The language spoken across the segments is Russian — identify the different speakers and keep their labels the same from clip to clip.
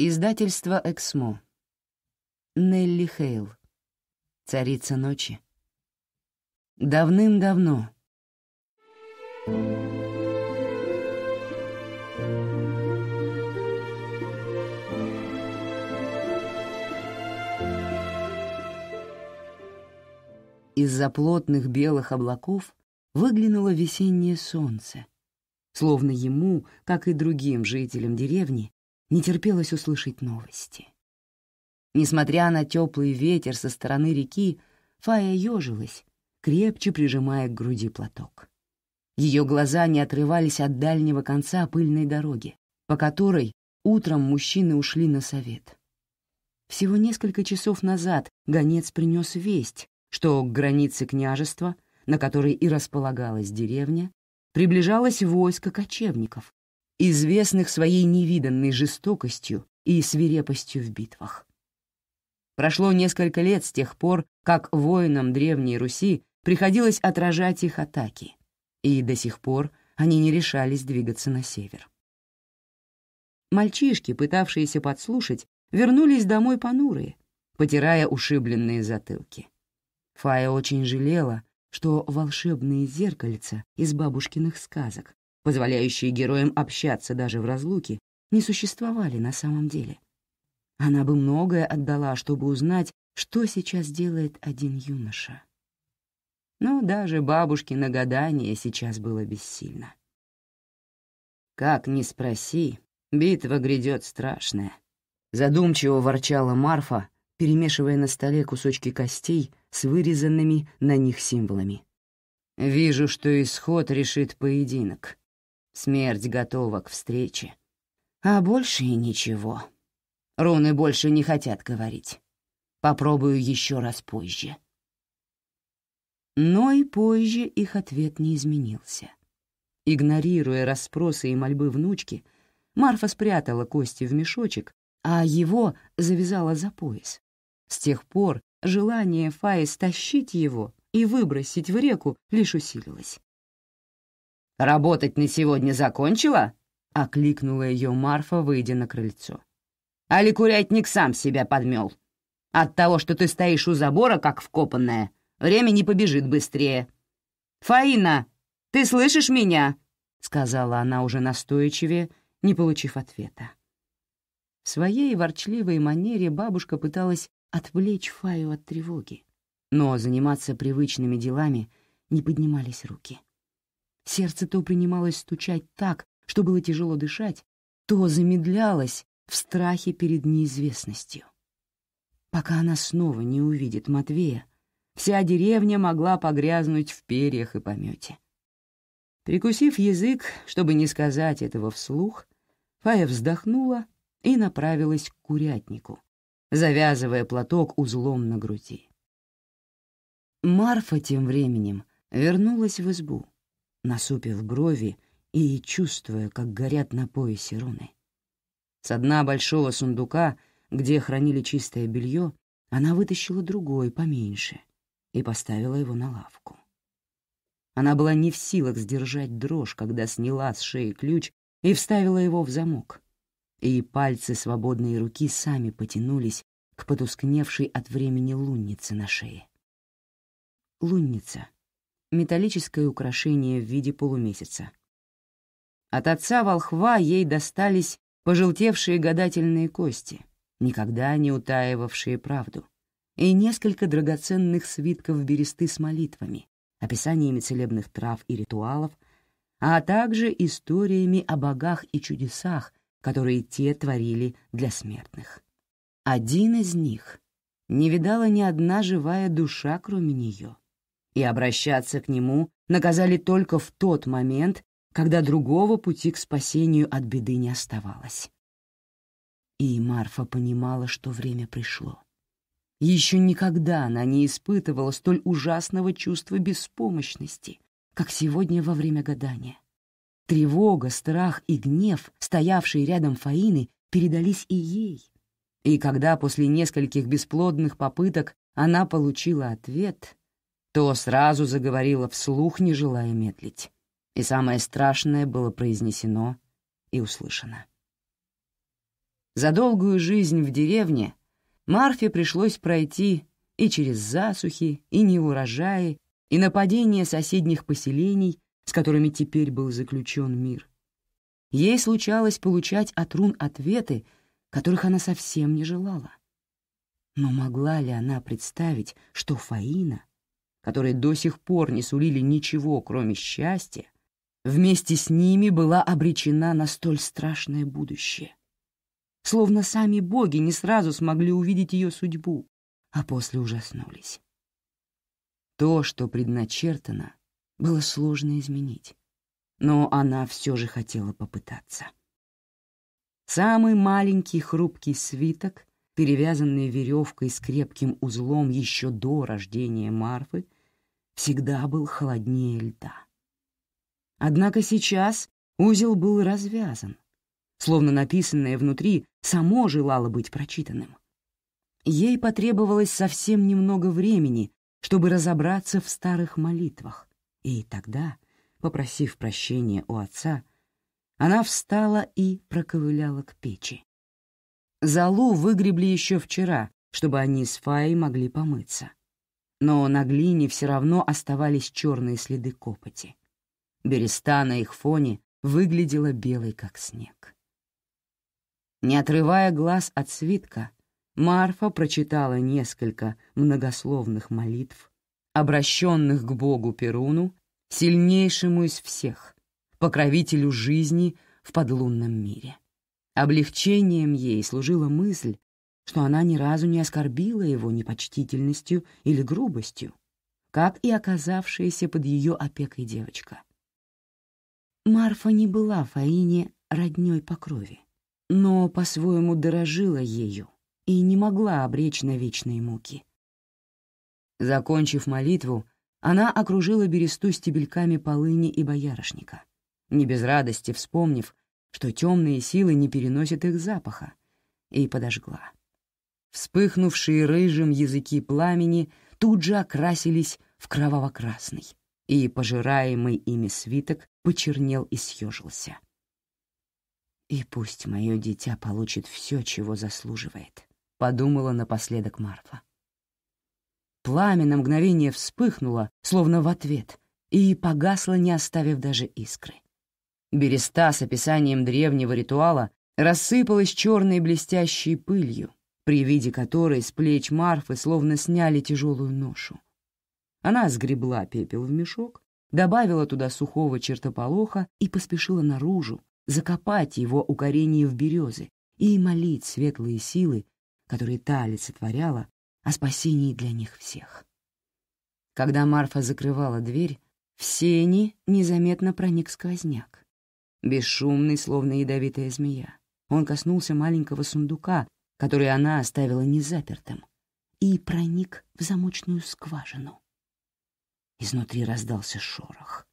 Speaker 1: Издательство «Эксмо». Нелли Хейл. «Царица ночи». Давным-давно. Из-за плотных белых облаков выглянуло весеннее солнце, словно ему, как и другим жителям деревни, не терпелось услышать новости. Несмотря на теплый ветер со стороны реки, Фая ежилась, крепче прижимая к груди платок. Ее глаза не отрывались от дальнего конца пыльной дороги, по которой утром мужчины ушли на совет. Всего несколько часов назад гонец принес весть, что к границе княжества, на которой и располагалась деревня, приближалось войско кочевников, известных своей невиданной жестокостью и свирепостью в битвах. Прошло несколько лет с тех пор, как воинам Древней Руси приходилось отражать их атаки, и до сих пор они не решались двигаться на север. Мальчишки, пытавшиеся подслушать, вернулись домой понурые, потирая ушибленные затылки. Фая очень жалела, что волшебные зеркальца из бабушкиных сказок позволяющие героям общаться даже в разлуке, не существовали на самом деле. Она бы многое отдала, чтобы узнать, что сейчас делает один юноша. Но даже бабушкино гадание сейчас было бессильно. «Как ни спроси, битва грядет страшная», — задумчиво ворчала Марфа, перемешивая на столе кусочки костей с вырезанными на них символами. «Вижу, что исход решит поединок, Смерть готова к встрече. А больше и ничего. Руны больше не хотят говорить. Попробую еще раз позже. Но и позже их ответ не изменился. Игнорируя расспросы и мольбы внучки, Марфа спрятала кости в мешочек, а его завязала за пояс. С тех пор желание Фаи стащить его и выбросить в реку лишь усилилось. «Работать на сегодня закончила?» — окликнула ее Марфа, выйдя на крыльцо. «Али курятник сам себя подмел. От того, что ты стоишь у забора, как вкопанная, время не побежит быстрее». «Фаина, ты слышишь меня?» — сказала она уже настойчивее, не получив ответа. В своей ворчливой манере бабушка пыталась отвлечь Фаю от тревоги, но заниматься привычными делами не поднимались руки. Сердце то принималось стучать так, что было тяжело дышать, то замедлялось в страхе перед неизвестностью. Пока она снова не увидит Матвея, вся деревня могла погрязнуть в перьях и помете. Прикусив язык, чтобы не сказать этого вслух, Фая вздохнула и направилась к курятнику, завязывая платок узлом на груди. Марфа тем временем вернулась в избу насупив брови и чувствуя, как горят на поясе руны. С дна большого сундука, где хранили чистое белье, она вытащила другой, поменьше, и поставила его на лавку. Она была не в силах сдержать дрожь, когда сняла с шеи ключ и вставила его в замок. И пальцы свободной руки сами потянулись к потускневшей от времени луннице на шее. Лунница — металлическое украшение в виде полумесяца. От отца волхва ей достались пожелтевшие гадательные кости, никогда не утаивавшие правду, и несколько драгоценных свитков бересты с молитвами, описаниями целебных трав и ритуалов, а также историями о богах и чудесах, которые те творили для смертных. Один из них не видала ни одна живая душа, кроме нее — и обращаться к нему наказали только в тот момент, когда другого пути к спасению от беды не оставалось. И Марфа понимала, что время пришло. Еще никогда она не испытывала столь ужасного чувства беспомощности, как сегодня во время гадания. Тревога, страх и гнев, стоявшие рядом Фаины, передались и ей. И когда после нескольких бесплодных попыток она получила ответ, то сразу заговорила вслух, не желая медлить. И самое страшное было произнесено и услышано. За долгую жизнь в деревне Марфе пришлось пройти и через засухи, и неурожаи, и нападения соседних поселений, с которыми теперь был заключен мир. Ей случалось получать от рун ответы, которых она совсем не желала. Но могла ли она представить, что Фаина которые до сих пор не сулили ничего, кроме счастья, вместе с ними была обречена на столь страшное будущее. Словно сами боги не сразу смогли увидеть ее судьбу, а после ужаснулись. То, что предначертано, было сложно изменить, но она все же хотела попытаться. Самый маленький хрупкий свиток, перевязанный веревкой с крепким узлом еще до рождения Марфы, всегда был холоднее льда. Однако сейчас узел был развязан, словно написанное внутри само желало быть прочитанным. Ей потребовалось совсем немного времени, чтобы разобраться в старых молитвах, и тогда, попросив прощения у отца, она встала и проковыляла к печи. Залу выгребли еще вчера, чтобы они с Фаей могли помыться но на глине все равно оставались черные следы копоти. Береста на их фоне выглядела белой, как снег. Не отрывая глаз от свитка, Марфа прочитала несколько многословных молитв, обращенных к Богу Перуну, сильнейшему из всех, покровителю жизни в подлунном мире. Облегчением ей служила мысль, что она ни разу не оскорбила его непочтительностью или грубостью, как и оказавшаяся под ее опекой девочка. Марфа не была Фаине родней по крови, но по-своему дорожила ею и не могла обречь на вечные муки. Закончив молитву, она окружила бересту стебельками полыни и боярышника, не без радости вспомнив, что темные силы не переносят их запаха, и подожгла. Вспыхнувшие рыжим языки пламени тут же окрасились в кроваво-красный, и пожираемый ими свиток почернел и съежился. «И пусть мое дитя получит все, чего заслуживает», — подумала напоследок Марфа. Пламя на мгновение вспыхнуло, словно в ответ, и погасло, не оставив даже искры. Береста с описанием древнего ритуала рассыпалась черной блестящей пылью, при виде которой с плеч Марфы словно сняли тяжелую ношу. Она сгребла пепел в мешок, добавила туда сухого чертополоха и поспешила наружу, закопать его у коренья в березы и молить светлые силы, которые та олицетворяла, о спасении для них всех. Когда Марфа закрывала дверь, в сени незаметно проник сквозняк. Бесшумный, словно ядовитая змея. Он коснулся маленького сундука, который она оставила незапертым, и проник в замочную скважину. Изнутри раздался шорох.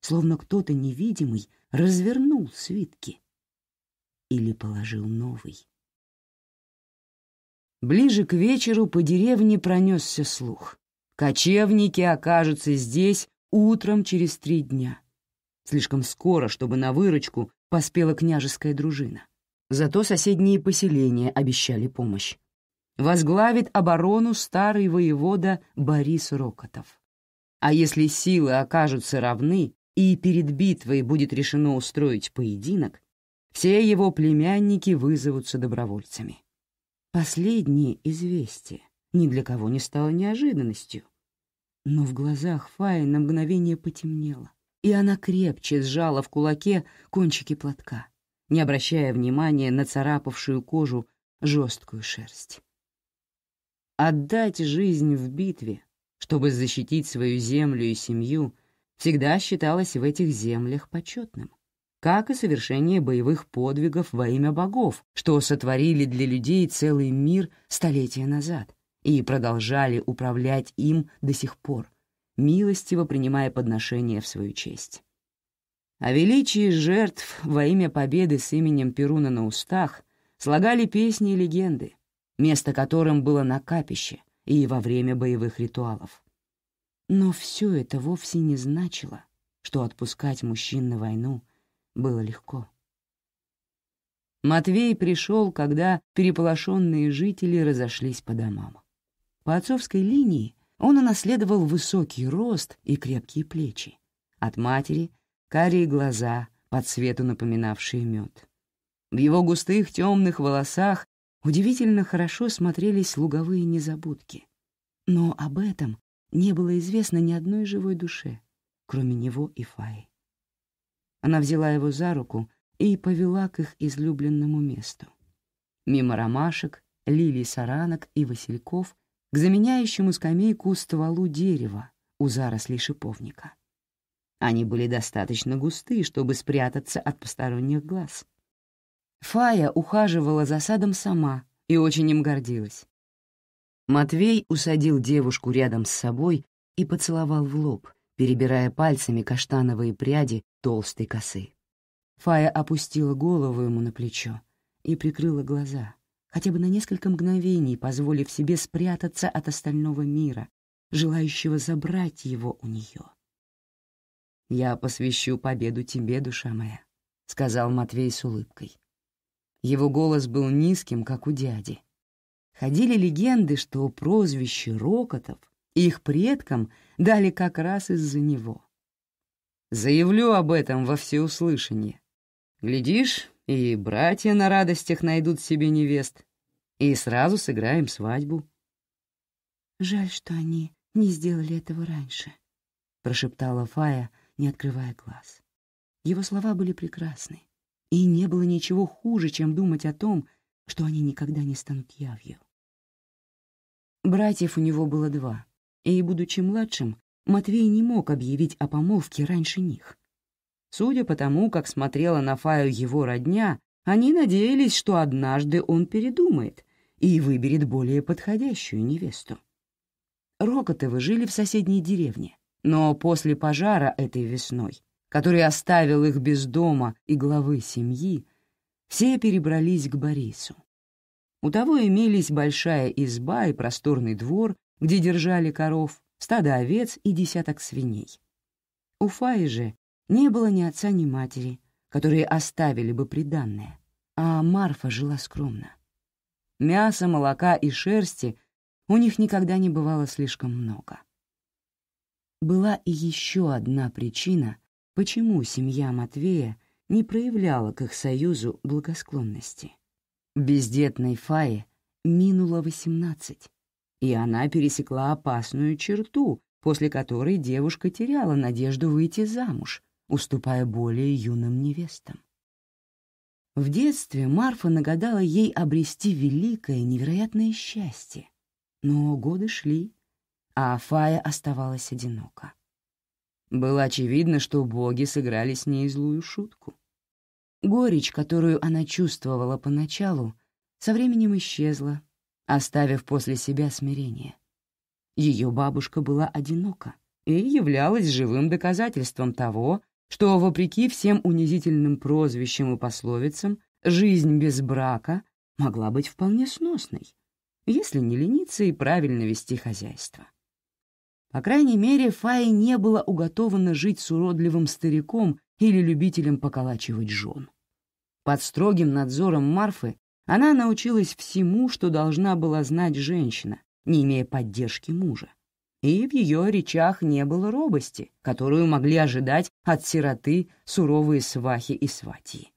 Speaker 1: Словно кто-то невидимый развернул свитки или положил новый. Ближе к вечеру по деревне пронесся слух. Кочевники окажутся здесь утром через три дня. Слишком скоро, чтобы на выручку поспела княжеская дружина. Зато соседние поселения обещали помощь. Возглавит оборону старый воевода Борис Рокотов. А если силы окажутся равны и перед битвой будет решено устроить поединок, все его племянники вызовутся добровольцами. Последнее известие ни для кого не стало неожиданностью. Но в глазах Фаи на мгновение потемнело, и она крепче сжала в кулаке кончики платка не обращая внимания на царапавшую кожу жесткую шерсть. Отдать жизнь в битве, чтобы защитить свою землю и семью, всегда считалось в этих землях почетным, как и совершение боевых подвигов во имя богов, что сотворили для людей целый мир столетия назад и продолжали управлять им до сих пор, милостиво принимая подношения в свою честь. О величии жертв во имя победы с именем Перуна на устах слагали песни и легенды, место которым было на капище и во время боевых ритуалов. Но все это вовсе не значило, что отпускать мужчин на войну было легко. Матвей пришел, когда переполошенные жители разошлись по домам. По отцовской линии он унаследовал высокий рост и крепкие плечи. От матери карие глаза, по цвету напоминавшие мед. В его густых темных волосах удивительно хорошо смотрелись луговые незабудки. Но об этом не было известно ни одной живой душе, кроме него и Фаи. Она взяла его за руку и повела к их излюбленному месту. Мимо ромашек, лилий саранок и васильков к заменяющему скамейку стволу дерева у зарослей шиповника. Они были достаточно густы, чтобы спрятаться от посторонних глаз. Фая ухаживала за садом сама и очень им гордилась. Матвей усадил девушку рядом с собой и поцеловал в лоб, перебирая пальцами каштановые пряди толстой косы. Фая опустила голову ему на плечо и прикрыла глаза, хотя бы на несколько мгновений позволив себе спрятаться от остального мира, желающего забрать его у нее. «Я посвящу победу тебе, душа моя», — сказал Матвей с улыбкой. Его голос был низким, как у дяди. Ходили легенды, что прозвище Рокотов их предкам дали как раз из-за него. «Заявлю об этом во всеуслышание. Глядишь, и братья на радостях найдут себе невест, и сразу сыграем свадьбу». «Жаль, что они не сделали этого раньше», — прошептала Фая, — не открывая глаз. Его слова были прекрасны, и не было ничего хуже, чем думать о том, что они никогда не станут явью. Братьев у него было два, и, будучи младшим, Матвей не мог объявить о помолвке раньше них. Судя по тому, как смотрела на Фаю его родня, они надеялись, что однажды он передумает и выберет более подходящую невесту. Рокотовы жили в соседней деревне, но после пожара этой весной, который оставил их без дома и главы семьи, все перебрались к Борису. У того имелись большая изба и просторный двор, где держали коров, стадо овец и десяток свиней. У Фаи же не было ни отца, ни матери, которые оставили бы приданное, а Марфа жила скромно. Мяса, молока и шерсти у них никогда не бывало слишком много была и еще одна причина, почему семья Матвея не проявляла к их союзу благосклонности. Бездетной Фае минуло 18, и она пересекла опасную черту, после которой девушка теряла надежду выйти замуж, уступая более юным невестам. В детстве Марфа нагадала ей обрести великое, невероятное счастье. Но годы шли, а Фая оставалась одинока. Было очевидно, что боги сыграли с ней злую шутку. Горечь, которую она чувствовала поначалу, со временем исчезла, оставив после себя смирение. Ее бабушка была одинока и являлась живым доказательством того, что, вопреки всем унизительным прозвищам и пословицам, жизнь без брака могла быть вполне сносной, если не лениться и правильно вести хозяйство. По крайней мере, Фае не было уготовано жить с уродливым стариком или любителем поколачивать жен. Под строгим надзором Марфы она научилась всему, что должна была знать женщина, не имея поддержки мужа. И в ее речах не было робости, которую могли ожидать от сироты суровые свахи и сватьи.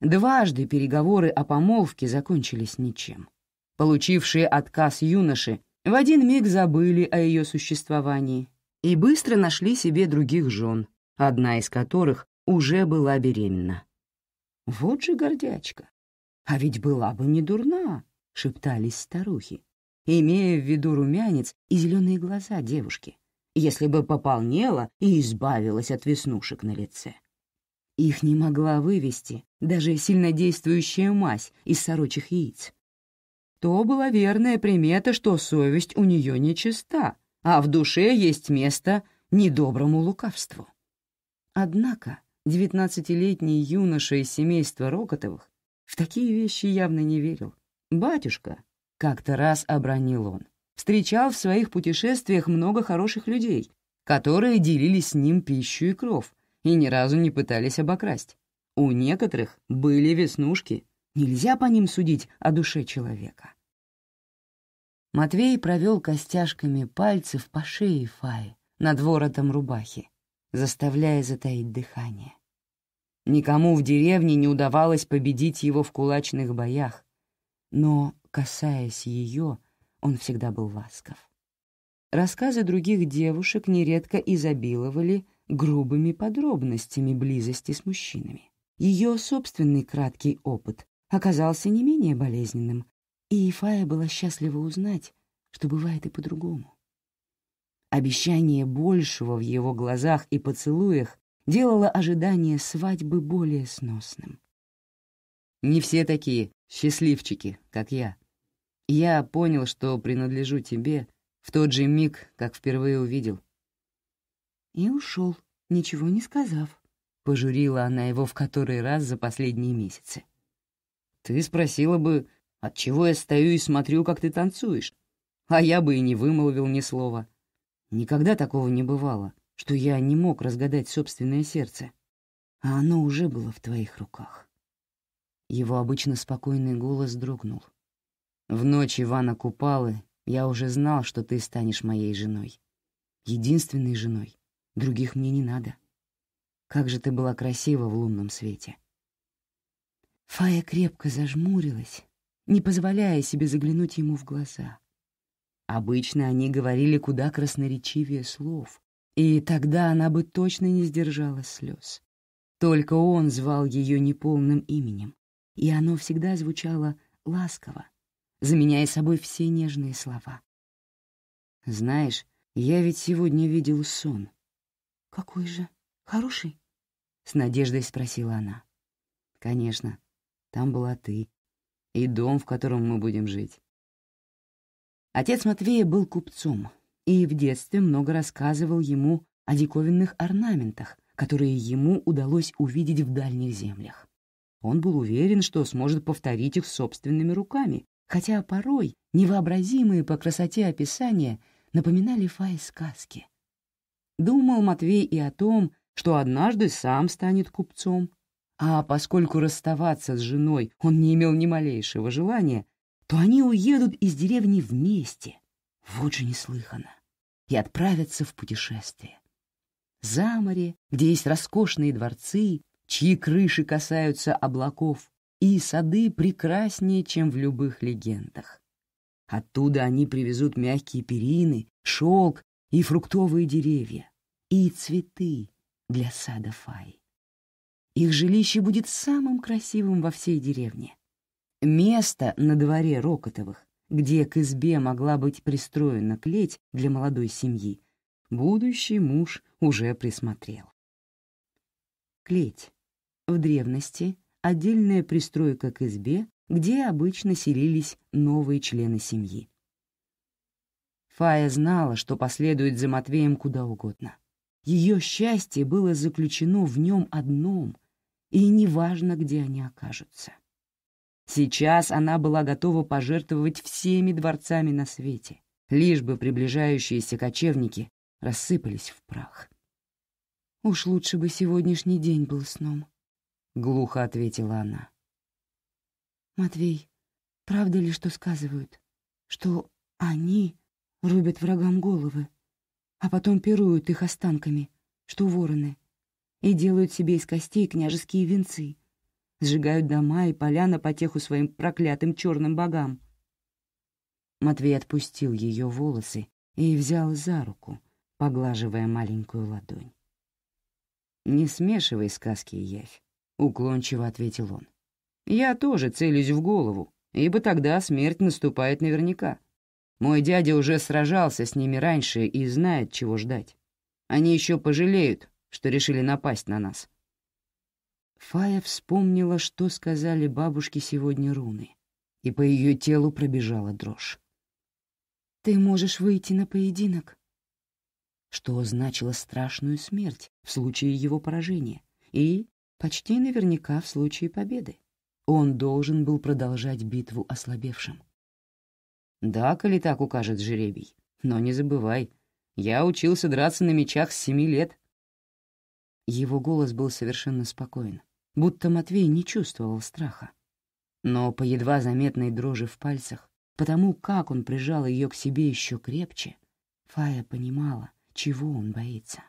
Speaker 1: Дважды переговоры о помолвке закончились ничем. Получившие отказ юноши в один миг забыли о ее существовании и быстро нашли себе других жен, одна из которых уже была беременна. «Вот же гордячка! А ведь была бы не дурна!» — шептались старухи, имея в виду румянец и зеленые глаза девушки, если бы пополнела и избавилась от веснушек на лице. Их не могла вывести даже сильнодействующая мазь из сорочих яиц то была верная примета, что совесть у нее нечиста, а в душе есть место недоброму лукавству. Однако девятнадцатилетний юноша из семейства Рокотовых в такие вещи явно не верил. «Батюшка», — как-то раз обронил он, — встречал в своих путешествиях много хороших людей, которые делили с ним пищу и кров и ни разу не пытались обокрасть. У некоторых были веснушки — Нельзя по ним судить о душе человека. Матвей провел костяшками пальцев по шее Фаи над воротом рубахи, заставляя затаить дыхание. Никому в деревне не удавалось победить его в кулачных боях, но, касаясь ее, он всегда был ласков. Рассказы других девушек нередко изобиловали грубыми подробностями близости с мужчинами. Ее собственный краткий опыт оказался не менее болезненным, и Ифая была счастлива узнать, что бывает и по-другому. Обещание большего в его глазах и поцелуях делало ожидание свадьбы более сносным. «Не все такие счастливчики, как я. Я понял, что принадлежу тебе в тот же миг, как впервые увидел». И ушел, ничего не сказав. Пожурила она его в который раз за последние месяцы. Ты спросила бы, отчего я стою и смотрю, как ты танцуешь, а я бы и не вымолвил ни слова. Никогда такого не бывало, что я не мог разгадать собственное сердце, а оно уже было в твоих руках. Его обычно спокойный голос дрогнул. В ночь Ивана Купалы я уже знал, что ты станешь моей женой. Единственной женой. Других мне не надо. Как же ты была красива в лунном свете. — Фая крепко зажмурилась, не позволяя себе заглянуть ему в глаза. Обычно они говорили куда красноречивее слов, и тогда она бы точно не сдержала слез. Только он звал ее неполным именем, и оно всегда звучало ласково, заменяя собой все нежные слова. «Знаешь, я ведь сегодня видел сон». «Какой же? Хороший?» — с надеждой спросила она. «Конечно. Там была ты. И дом, в котором мы будем жить. Отец Матвея был купцом и в детстве много рассказывал ему о диковинных орнаментах, которые ему удалось увидеть в дальних землях. Он был уверен, что сможет повторить их собственными руками, хотя порой невообразимые по красоте описания напоминали фай сказки. Думал Матвей и о том, что однажды сам станет купцом, а поскольку расставаться с женой он не имел ни малейшего желания, то они уедут из деревни вместе, вот же неслыханно, и отправятся в путешествие. За море, где есть роскошные дворцы, чьи крыши касаются облаков, и сады прекраснее, чем в любых легендах. Оттуда они привезут мягкие перины, шелк и фруктовые деревья, и цветы для сада Фаи. Их жилище будет самым красивым во всей деревне. Место на дворе Рокотовых, где к избе могла быть пристроена клеть для молодой семьи, будущий муж уже присмотрел. Клеть. В древности отдельная пристройка к избе, где обычно селились новые члены семьи. Фая знала, что последует за Матвеем куда угодно. Ее счастье было заключено в нем одном, и неважно, где они окажутся. Сейчас она была готова пожертвовать всеми дворцами на свете, лишь бы приближающиеся кочевники рассыпались в прах. «Уж лучше бы сегодняшний день был сном», — глухо ответила она. «Матвей, правда ли, что сказывают, что они рубят врагам головы, а потом пируют их останками, что вороны?» и делают себе из костей княжеские венцы, сжигают дома и поля на потеху своим проклятым черным богам. Матвей отпустил ее волосы и взял за руку, поглаживая маленькую ладонь. «Не смешивай сказки и явь», — уклончиво ответил он. «Я тоже целюсь в голову, ибо тогда смерть наступает наверняка. Мой дядя уже сражался с ними раньше и знает, чего ждать. Они еще пожалеют, что решили напасть на нас». Фая вспомнила, что сказали бабушке сегодня руны, и по ее телу пробежала дрожь. «Ты можешь выйти на поединок», что значило страшную смерть в случае его поражения и почти наверняка в случае победы. Он должен был продолжать битву ослабевшим. «Да, коли так укажет жеребий, но не забывай, я учился драться на мечах с семи лет, его голос был совершенно спокоен, будто Матвей не чувствовал страха. Но по едва заметной дрожи в пальцах, потому как он прижал ее к себе еще крепче, Фая понимала, чего он боится.